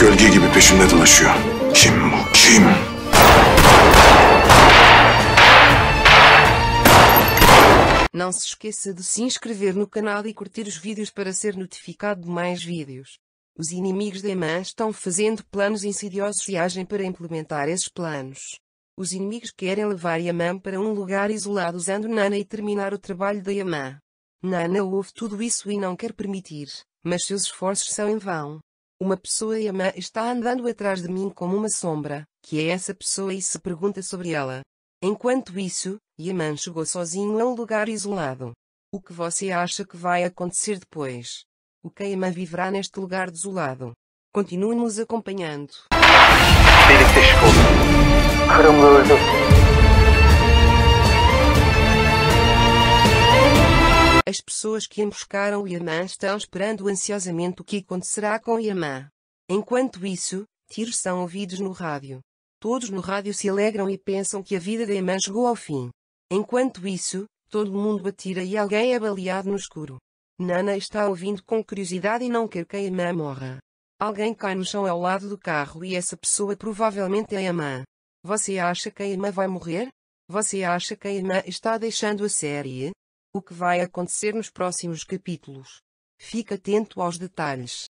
Gölge gibi peşimde dolaşıyor. Kim bu? Kim? Não se esqueça de se inscrever no canal e curtir os vídeos para ser notificado de mais vídeos. Os inimigos da Imã estão fazendo planos insidiosos e agem para implementar esses planos. Os inimigos querem levar Yaman para um lugar isolado usando Nana e terminar o trabalho da Yaman. Nana ouve tudo isso e não quer permitir, mas seus esforços são em vão. Uma pessoa e está andando atrás de mim como uma sombra, que é essa pessoa e se pergunta sobre ela. Enquanto isso, Yaman chegou sozinho a um lugar isolado. O que você acha que vai acontecer depois? O que Yaman viverá neste lugar desolado? Continue nos acompanhando. pessoas que emboscaram Yaman estão esperando ansiosamente o que acontecerá com Yaman. Enquanto isso, tiros são ouvidos no rádio. Todos no rádio se alegram e pensam que a vida de Yaman chegou ao fim. Enquanto isso, todo mundo atira e alguém é baleado no escuro. Nana está ouvindo com curiosidade e não quer que Yaman morra. Alguém cai no chão ao lado do carro e essa pessoa provavelmente é Yaman. Você acha que Yaman vai morrer? Você acha que Emma está deixando a série? o que vai acontecer nos próximos capítulos. Fique atento aos detalhes.